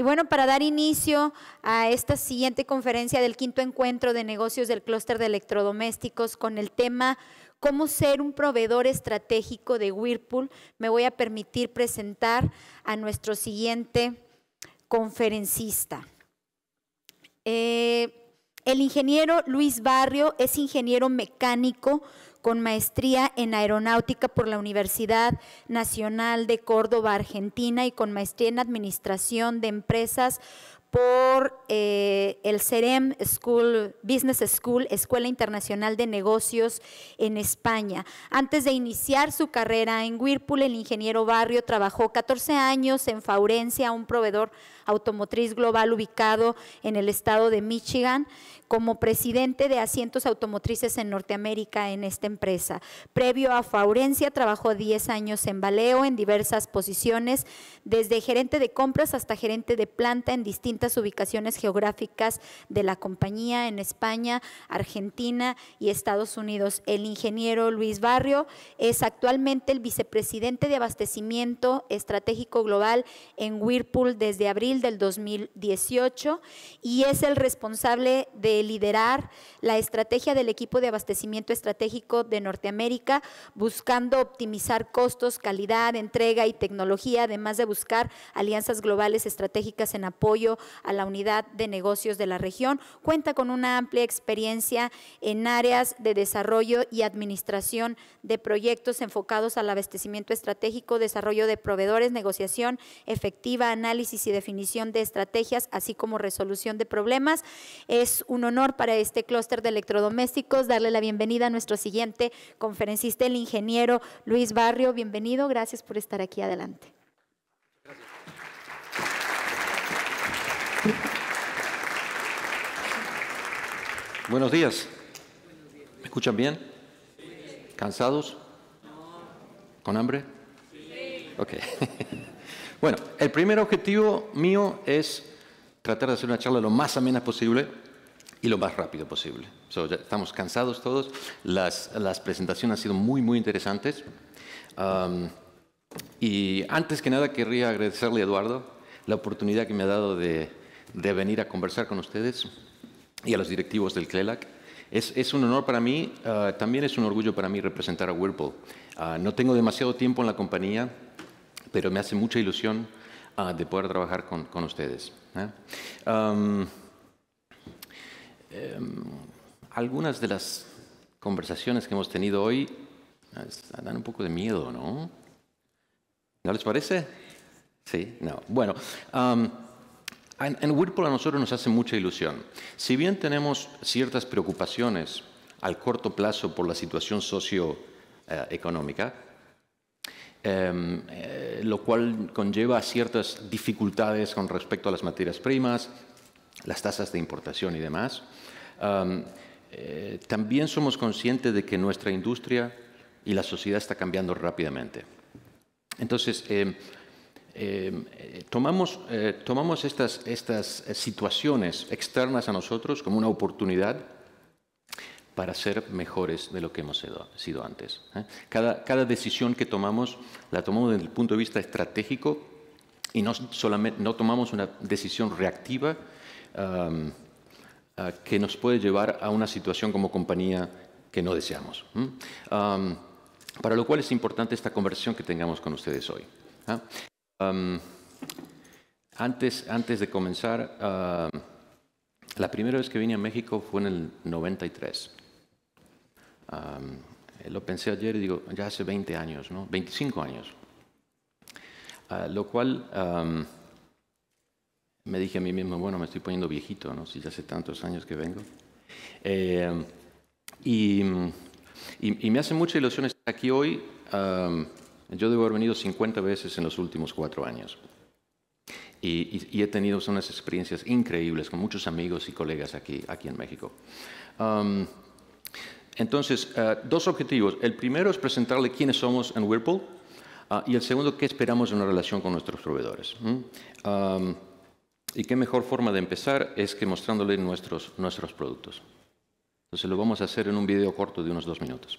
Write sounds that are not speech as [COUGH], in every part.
Y bueno, para dar inicio a esta siguiente conferencia del quinto encuentro de negocios del clúster de electrodomésticos con el tema cómo ser un proveedor estratégico de Whirlpool, me voy a permitir presentar a nuestro siguiente conferencista. Eh, el ingeniero Luis Barrio es ingeniero mecánico con maestría en aeronáutica por la Universidad Nacional de Córdoba, Argentina, y con maestría en administración de empresas por eh, el CEREM School, Business School, Escuela Internacional de Negocios en España. Antes de iniciar su carrera en Whirlpool, el ingeniero Barrio trabajó 14 años en Faurencia, un proveedor automotriz global ubicado en el estado de Michigan, como presidente de asientos automotrices en Norteamérica en esta empresa. Previo a Faurencia, trabajó 10 años en Baleo en diversas posiciones, desde gerente de compras hasta gerente de planta en distintas ubicaciones geográficas de la compañía en España, Argentina y Estados Unidos. El ingeniero Luis Barrio es actualmente el vicepresidente de abastecimiento estratégico global en Whirlpool desde abril del 2018 y es el responsable de liderar la estrategia del equipo de abastecimiento estratégico de Norteamérica, buscando optimizar costos, calidad, entrega y tecnología, además de buscar alianzas globales estratégicas en apoyo a la unidad de negocios de la región. Cuenta con una amplia experiencia en áreas de desarrollo y administración de proyectos enfocados al abastecimiento estratégico, desarrollo de proveedores, negociación efectiva, análisis y definición de estrategias, así como resolución de problemas. Es un honor para este clúster de electrodomésticos darle la bienvenida a nuestro siguiente conferencista, el ingeniero Luis Barrio. Bienvenido, gracias por estar aquí adelante. Buenos días. ¿Me escuchan bien? ¿Cansados? ¿Con hambre? Ok. [LAUGHS] Bueno, el primer objetivo mío es tratar de hacer una charla lo más amena posible y lo más rápido posible. estamos cansados todos. Las, presentaciones han sido muy, muy interesantes. Um, y antes que nada querría agradecerle a Eduardo la oportunidad que me ha dado de de venir a conversar con ustedes y a los directivos del CLELAC. Es, un honor para mí, ah, también es un orgullo para mí representar a Whirlpool. Ah, no tengo demasiado tiempo en la compañía, pero me hace mucha ilusión ah, de poder trabajar con, ustedes. ¿eh? Em, algunas de las conversaciones que hemos tenido hoy dan un poco de miedo, ¿no? ¿No les parece? Sí, no. Bueno. En, Whirlpool a nosotros nos hace mucha ilusión. Si bien tenemos ciertas preocupaciones al corto plazo por la situación socioeconómica, em, eh, lo cual conlleva ciertas dificultades con respecto a las materias primas, las tasas de importación y demás. Em, eh, también somos conscientes de que nuestra industria y la sociedad está cambiando rápidamente. Entonces, em, Em, eh, tomamos, eh, tomamos estas, estas situaciones externas a nosotros como una oportunidad para ser mejores de lo que hemos sido, antes. ¿eh? Cada, decisión que tomamos la tomamos desde el punto de vista estratégico y no, solamente, no tomamos una decisión reactiva que nos puede llevar a una situación como compañía que no deseamos. para lo cual es importante esta conversación que tengamos con ustedes hoy. ¿ah? antes, antes de comenzar, la primera vez que vine a México fue en el 93. Eh, lo pensé ayer y digo, ya hace 20 años, ¿no? 25 años. Ah, lo cual me dije a mí mismo, bueno, me estoy poniendo viejito, ¿no? Si ya hace tantos años que vengo. Em, y, y, me hace mucha ilusión estar aquí hoy. Yo debo haber venido 50 veces en los últimos cuatro años. Y, he tenido unas experiencias increíbles con muchos amigos y colegas aquí, aquí en México. Um, entonces, eh, dos objetivos. El primero es presentarle quiénes somos en Whirlpool ah, y el segundo, qué esperamos en una relación con nuestros proveedores. Um, y qué mejor forma de empezar es que mostrándole nuestros, nuestros productos. Entonces lo vamos a hacer en un video corto de unos dos minutos.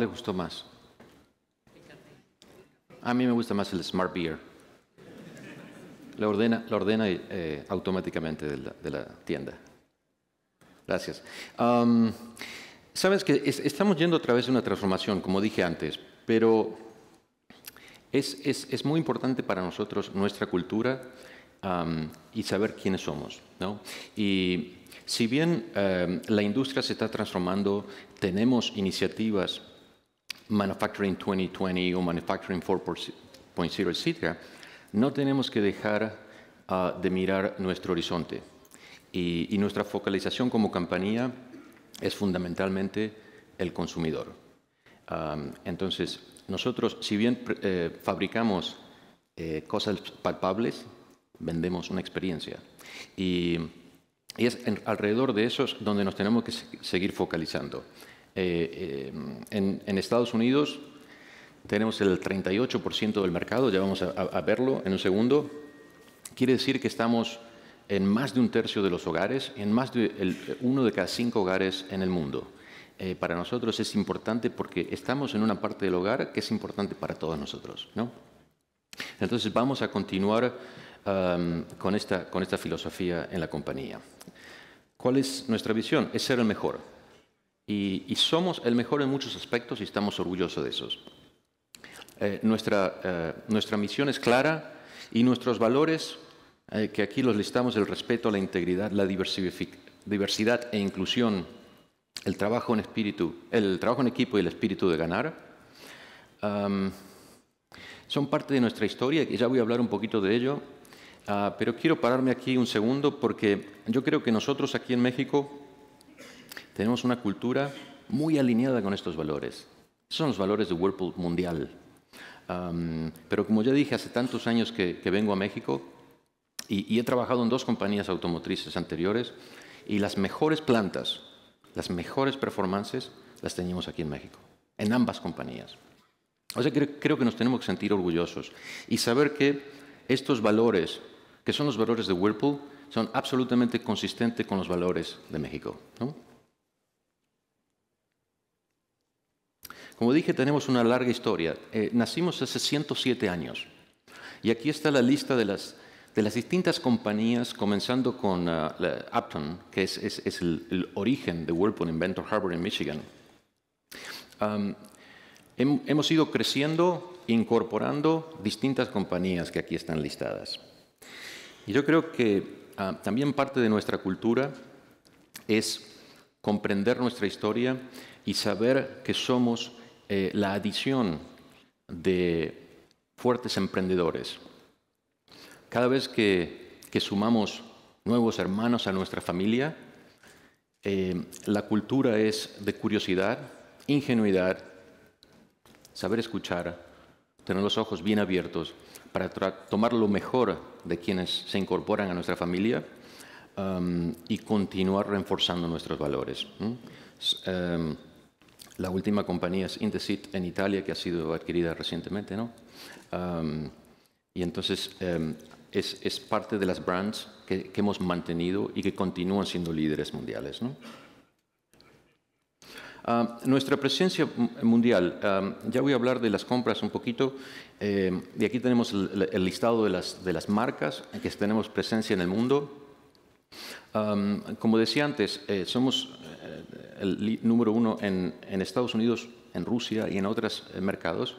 le gustó más? A mí me gusta más el Smart Beer. Lo ordena, ordena eh, automáticamente de la, tienda. Gracias. Sabes que estamos yendo a través de una transformación, como dije antes, pero es, muy importante para nosotros nuestra cultura y saber quiénes somos. Y si bien eh, la industria se está transformando, tenemos iniciativas Manufacturing 2020 o Manufacturing 4.0, etcétera, no tenemos que dejar ah, de mirar nuestro horizonte. Y, nuestra focalización como compañía es fundamentalmente el consumidor. entonces, nosotros, si bien eh, fabricamos eh, cosas palpables, vendemos una experiencia. Y, es alrededor de eso donde nos tenemos que seguir focalizando. Eh, eh, en, Estados Unidos tenemos el 38% del mercado, ya vamos a, verlo en un segundo. Quiere decir que estamos en más de un tercio de los hogares, en más de uno de cada cinco hogares en el mundo. Eh, para nosotros es importante porque estamos en una parte del hogar que es importante para todos nosotros. ¿no? Entonces vamos a continuar um, con esta filosofía en la compañía. ¿Cuál es nuestra visión? Es ser el mejor. Y, somos el mejor en muchos aspectos y estamos orgullosos de esos. Eh, nuestra, eh, nuestra misión es clara y nuestros valores, eh, que aquí los listamos, el respeto, la integridad, la diversidad e inclusión, el trabajo en espíritu, el trabajo en equipo y el espíritu de ganar, son parte de nuestra historia y ya voy a hablar un poquito de ello, ah, pero quiero pararme aquí un segundo porque yo creo que nosotros aquí en México tenemos una cultura muy alineada con estos valores. son los valores de Whirlpool mundial. pero como ya dije, hace tantos años que, vengo a México y, he trabajado en dos compañías automotrices anteriores y las mejores plantas, las mejores performances las teníamos aquí en México, en ambas compañías. O sea, creo, creo, que nos tenemos que sentir orgullosos y saber que estos valores, que son los valores de Whirlpool, son absolutamente consistentes con los valores de México. ¿no? Como dije, tenemos una larga historia. Eh, nacimos hace 107 años. Y aquí está la lista de las, de las distintas compañías, comenzando con ah, Upton, que es, el, origen de Whirlpool Inventor Harbor, en Michigan. hemos ido creciendo, incorporando distintas compañías que aquí están listadas. Y yo creo que ah, también parte de nuestra cultura es comprender nuestra historia y saber que somos eh, la adición de fuertes emprendedores. Cada vez que, sumamos nuevos hermanos a nuestra familia, eh, la cultura es de curiosidad, ingenuidad, saber escuchar, tener los ojos bien abiertos para tomar lo mejor de quienes se incorporan a nuestra familia um, y continuar reforzando nuestros valores. La última compañía es Indesit en Italia, que ha sido adquirida recientemente, ¿no? y entonces em, es, parte de las brands que, hemos mantenido y que continúan siendo líderes mundiales, nuestra presencia mundial, ya voy a hablar de las compras un poquito, em, y aquí tenemos el, listado de las, de las, marcas en que tenemos presencia en el mundo. como decía antes, eh, somos eh, el número uno en, en, Estados Unidos, en Rusia y en otros eh, mercados,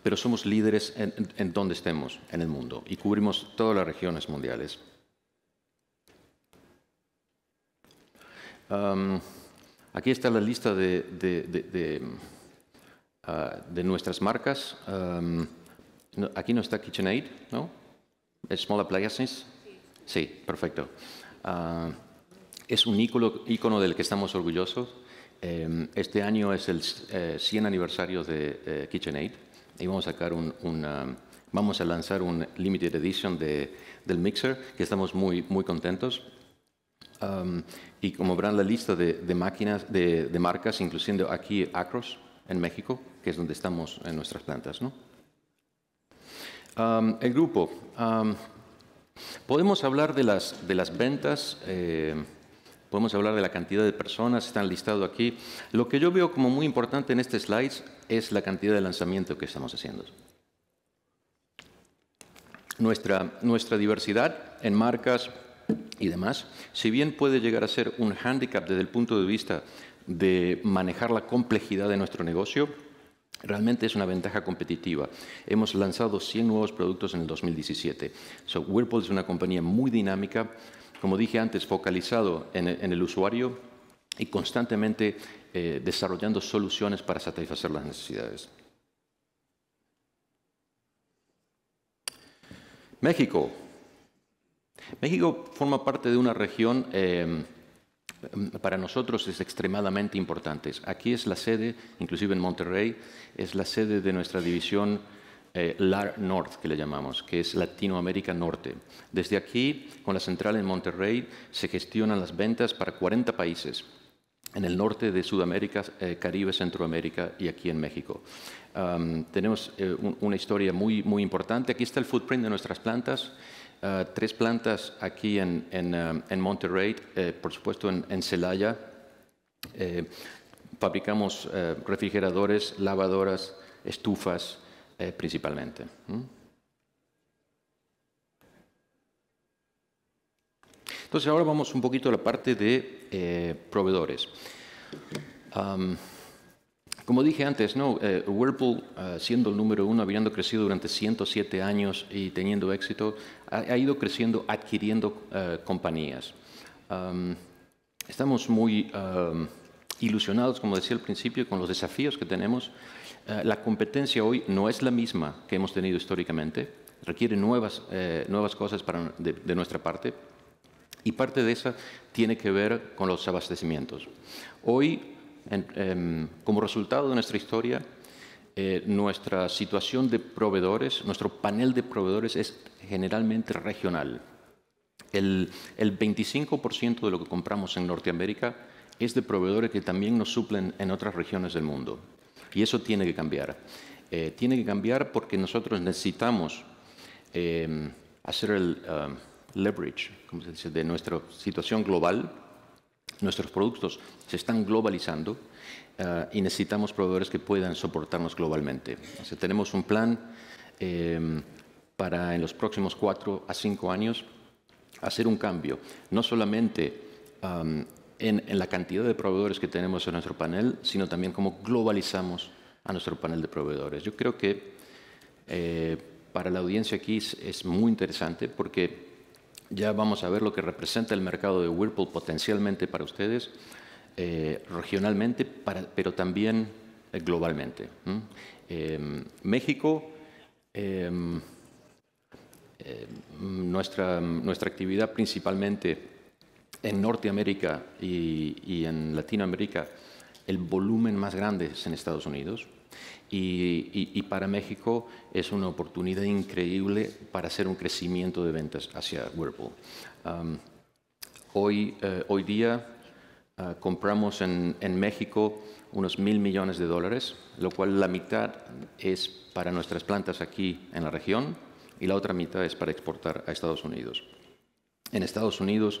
pero somos líderes en, donde estemos en el mundo y cubrimos todas las regiones mundiales. aquí está la lista de, de, de, ah, nuestras marcas. aquí no está KitchenAid, ¿no? ¿Es Small Appliances? Sí, perfecto. Ah, es un ícono, del que estamos orgullosos. Em, este año es el 100 eh, aniversario de eh, KitchenAid y vamos a sacar un, una, vamos a lanzar un limited edition del mixer que estamos muy muy contentos. y como verán la lista de, máquinas, de, marcas, incluyendo aquí Acros en México, que es donde estamos en nuestras plantas. el grupo. podemos hablar de las, de las ventas. Eh, Podemos hablar de la cantidad de personas, están listados aquí. Lo que yo veo como muy importante en este slide es la cantidad de lanzamiento que estamos haciendo. Nuestra, nuestra diversidad en marcas y demás, si bien puede llegar a ser un hándicap desde el punto de vista de manejar la complejidad de nuestro negocio, Realmente es una ventaja competitiva. Hemos lanzado 100 nuevos productos en el 2017. So, Whirlpool es una compañía muy dinámica como dije antes, focalizado en, el usuario y constantemente eh, desarrollando soluciones para satisfacer las necesidades. México. México forma parte de una región em, para nosotros es extremadamente importante. Aquí es la sede, inclusive en Monterrey, es la sede de nuestra división eh, LAR North, que le llamamos, que es Latinoamérica Norte. Desde aquí, con la central en Monterrey, se gestionan las ventas para 40 países en el norte de Sudamérica, eh, Caribe, Centroamérica y aquí en México. tenemos eh, una historia muy, muy importante. Aquí está el footprint de nuestras plantas. Ah, tres plantas aquí en, ah, Monterrey, por supuesto en Celaya. fabricamos refrigeradores, lavadoras, estufas, eh, principalmente. Entonces ahora vamos un poquito a la parte de eh, proveedores. como dije antes, ¿no? Eh, Whirlpool, siendo el número uno, habiendo crecido durante 107 años y teniendo éxito, ha, ido creciendo adquiriendo compañías. estamos muy ilusionados, como decía al principio, con los desafíos que tenemos eh, la competencia hoy no es la misma que hemos tenido históricamente, requiere nuevas, eh, cosas de, nuestra parte y parte de esa tiene que ver con los abastecimientos. Hoy, em, como resultado de nuestra historia, eh, nuestra situación de proveedores, nuestro panel de proveedores es generalmente regional. el 25% de lo que compramos en Norteamérica es de proveedores que también nos suplen en otras regiones del mundo. Y eso tiene que cambiar. Eh, tiene que cambiar porque nosotros necesitamos eh, hacer el um, leverage, como de nuestra situación global. Nuestros productos se están globalizando eh, y necesitamos proveedores que puedan soportarnos globalmente. tenemos un plan em, para en los próximos cuatro a cinco años hacer un cambio, no solamente um, en, la cantidad de proveedores que tenemos en nuestro panel, sino también cómo globalizamos a nuestro panel de proveedores. Yo creo que eh, para la audiencia aquí es, muy interesante porque ya vamos a ver lo que representa el mercado de Whirlpool potencialmente para ustedes, eh, regionalmente, para, pero también eh, globalmente. Em, México... Em, em, nuestra, nuestra actividad principalmente en Norteamérica y, y, en Latinoamérica el volumen más grande es en Estados Unidos. Y, para México es una oportunidad increíble para hacer un crecimiento de ventas hacia Whirlpool. hoy, eh, hoy día ah, compramos en, en, México unos mil millones de dólares, lo cual la mitad es para nuestras plantas aquí en la región y la otra mitad es para exportar a Estados Unidos. En Estados Unidos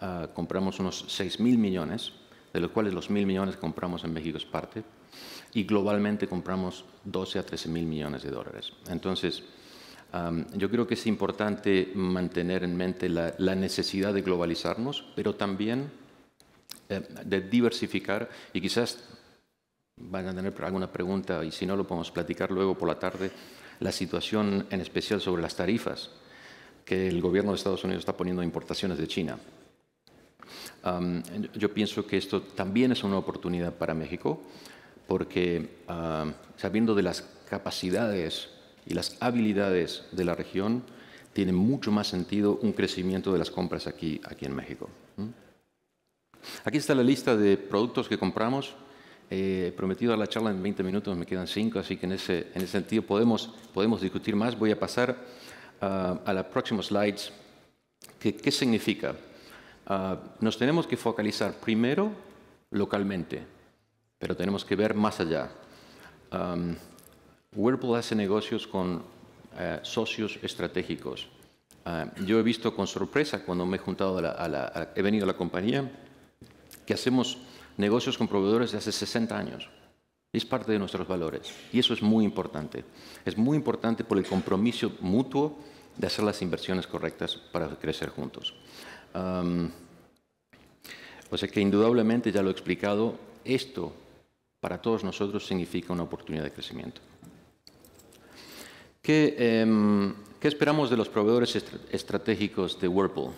Ah, compramos unos 6.000 millones, de los cuales los 1.000 millones compramos en México es parte, y globalmente compramos 12 a 13.000 millones de dólares. Entonces, yo creo que es importante mantener en mente la, la necesidad de globalizarnos, pero también eh, de diversificar y quizás van a tener alguna pregunta y si no lo podemos platicar luego por la tarde, la situación en especial sobre las tarifas que el gobierno de Estados Unidos está poniendo a importaciones de China yo pienso que esto también es una oportunidad para México, porque sabiendo de las capacidades y las habilidades de la región, tiene mucho más sentido un crecimiento de las compras aquí, aquí en México. Aquí está la lista de productos que compramos. Eh, prometido a la charla en 20 minutos, me quedan 5, así que en ese, en ese sentido podemos, podemos discutir más. Voy a pasar ah, a la próxima slides. ¿Qué, ¿Qué significa? Ah, nos tenemos que focalizar primero localmente, pero tenemos que ver más allá. Whirlpool hace negocios con eh, socios estratégicos. Ah, yo he visto con sorpresa cuando me he juntado la, he venido a la compañía que hacemos negocios con proveedores de hace 60 años. Es parte de nuestros valores y eso es muy importante. Es muy importante por el compromiso mutuo de hacer las inversiones correctas para crecer juntos o sea que indudablemente, ya lo he explicado, esto para todos nosotros significa una oportunidad de crecimiento. ¿Qué, em, esperamos de los proveedores estratégicos de Whirlpool?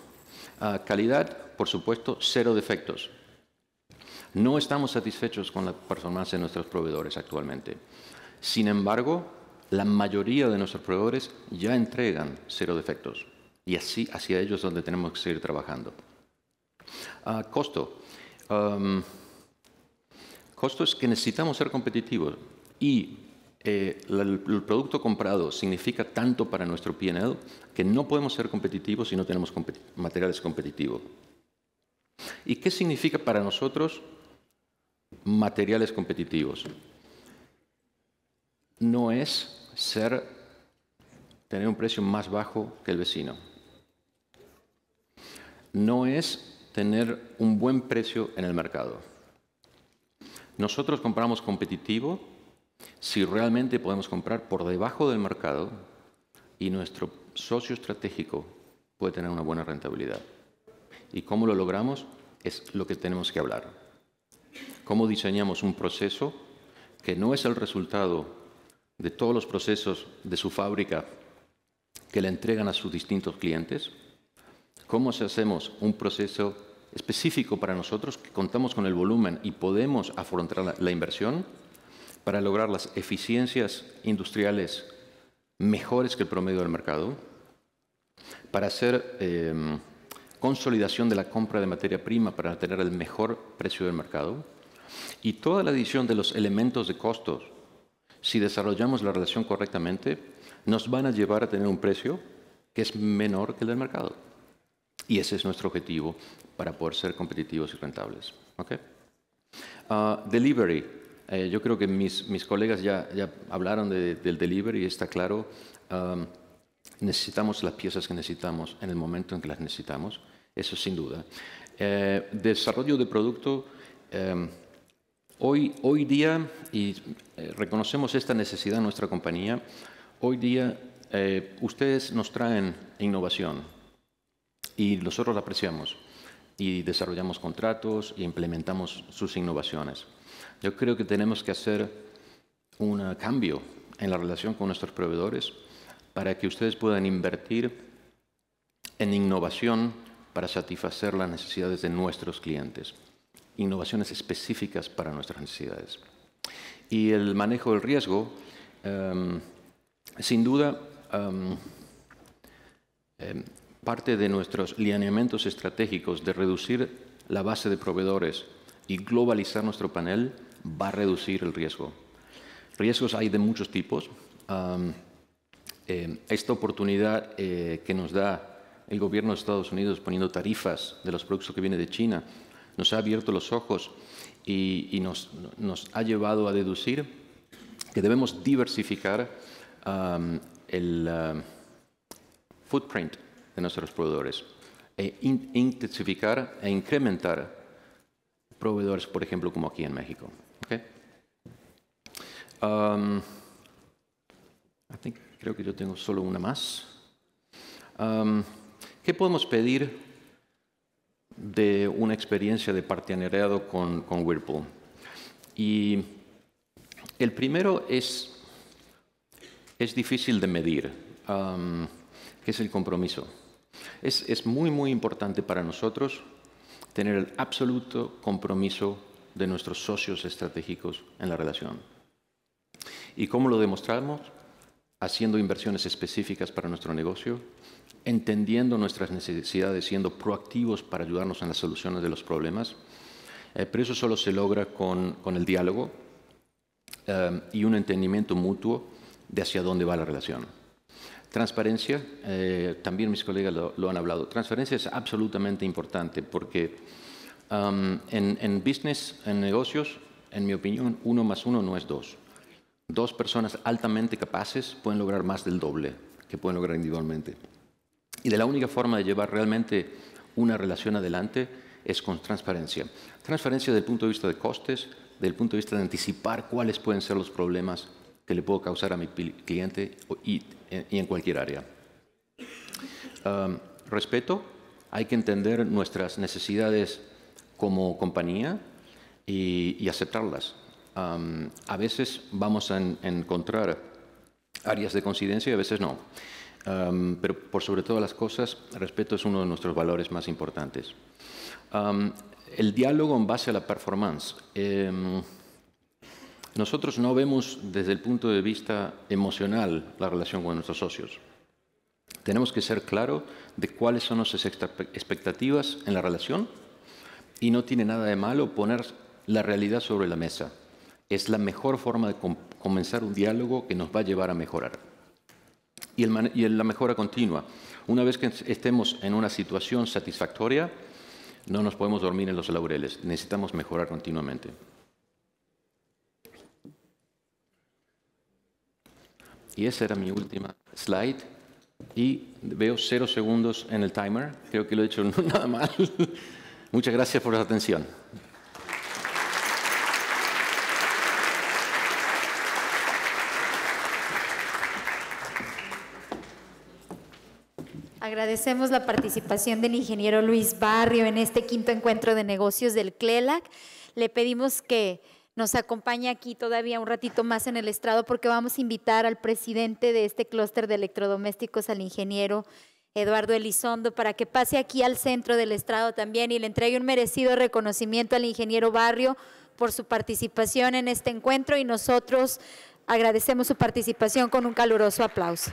Ah, calidad, por supuesto, cero defectos. No estamos satisfechos con la performance de nuestros proveedores actualmente. Sin embargo, la mayoría de nuestros proveedores ya entregan cero defectos. Y así, hacia ellos es donde tenemos que seguir trabajando. Ah, costo. costo es que necesitamos ser competitivos y eh, el producto comprado significa tanto para nuestro PNL que no podemos ser competitivos si no tenemos materiales competitivos. ¿Y qué significa para nosotros materiales competitivos? No es ser, tener un precio más bajo que el vecino no es tener un buen precio en el mercado. Nosotros compramos competitivo si realmente podemos comprar por debajo del mercado y nuestro socio estratégico puede tener una buena rentabilidad. ¿Y cómo lo logramos? Es lo que tenemos que hablar. ¿Cómo diseñamos un proceso que no es el resultado de todos los procesos de su fábrica que le entregan a sus distintos clientes, cómo hacemos un proceso específico para nosotros, que contamos con el volumen y podemos afrontar la, inversión para lograr las eficiencias industriales mejores que el promedio del mercado, para hacer em, consolidación de la compra de materia prima para tener el mejor precio del mercado, y toda la adición de los elementos de costos, si desarrollamos la relación correctamente, nos van a llevar a tener un precio que es menor que el del mercado. Y ese es nuestro objetivo para poder ser competitivos y rentables. ¿Okay? Ah, delivery. Eh, yo creo que mis, colegas ya, ya hablaron del delivery y está claro. necesitamos las piezas que necesitamos en el momento en que las necesitamos. Eso sin duda. Eh, desarrollo de producto. Em, hoy, hoy día, y eh, reconocemos esta necesidad en nuestra compañía, hoy día ustedes nos traen innovación y nosotros la apreciamos y desarrollamos contratos y implementamos sus innovaciones. Yo creo que tenemos que hacer un cambio en la relación con nuestros proveedores para que ustedes puedan invertir en innovación para satisfacer las necesidades de nuestros clientes, innovaciones específicas para nuestras necesidades. Y el manejo del riesgo, em, sin duda, em, em, parte de nuestros lineamientos estratégicos de reducir la base de proveedores y globalizar nuestro panel va a reducir el riesgo. Riesgos hay de muchos tipos. Eh, esta oportunidad eh, que nos da el gobierno de Estados Unidos poniendo tarifas de los productos que vienen de China nos ha abierto los ojos y, nos, ha llevado a deducir que debemos diversificar el footprint de nuestros proveedores e intensificar e incrementar proveedores, por ejemplo, como aquí en México. Um, creo que yo tengo solo una más. Um, ¿Qué podemos pedir de una experiencia de partenariado con, Whirlpool? Y el primero es, es difícil de medir, um, que es el compromiso. Es, muy, muy importante para nosotros tener el absoluto compromiso de nuestros socios estratégicos en la relación. ¿Y cómo lo demostramos? Haciendo inversiones específicas para nuestro negocio, entendiendo nuestras necesidades, siendo proactivos para ayudarnos en las soluciones de los problemas. Eh, pero eso solo se logra con, el diálogo eh, y un entendimiento mutuo de hacia dónde va la relación. Transparencia, eh, también mis colegas lo, han hablado. Transparencia es absolutamente importante porque um, en, business, en negocios, en mi opinión, uno más uno no es dos. Dos personas altamente capaces pueden lograr más del doble que pueden lograr individualmente. Y de la única forma de llevar realmente una relación adelante es con transparencia. Transparencia desde el punto de vista de costes, desde el punto de vista de anticipar cuáles pueden ser los problemas le puedo causar a mi cliente y, en cualquier área. respeto, hay que entender nuestras necesidades como compañía y, aceptarlas. a veces vamos a encontrar áreas de coincidencia y a veces no. pero por sobre todas las cosas, respeto es uno de nuestros valores más importantes. el diálogo en base a la performance. Em, nosotros no vemos desde el punto de vista emocional la relación con nuestros socios. Tenemos que ser claros de cuáles son nuestras expectativas en la relación y no tiene nada de malo poner la realidad sobre la mesa. Es la mejor forma de comenzar un diálogo que nos va a llevar a mejorar. Y, el y la mejora continua. Una vez que estemos en una situación satisfactoria, no nos podemos dormir en los laureles. Necesitamos mejorar continuamente. Y esa era mi última slide. Y veo cero segundos en el timer. Creo que lo he hecho [LAUGHS] nada mal. Muchas gracias por la atención. Agradecemos la participación del ingeniero Luis Barrio en este quinto encuentro de negocios del CLELAC. Le pedimos que nos acompaña aquí todavía un ratito más en el estrado porque vamos a invitar al presidente de este clúster de electrodomésticos, al ingeniero Eduardo Elizondo, para que pase aquí al centro del estrado también y le entregue un merecido reconocimiento al ingeniero Barrio por su participación en este encuentro y nosotros agradecemos su participación con un caluroso aplauso.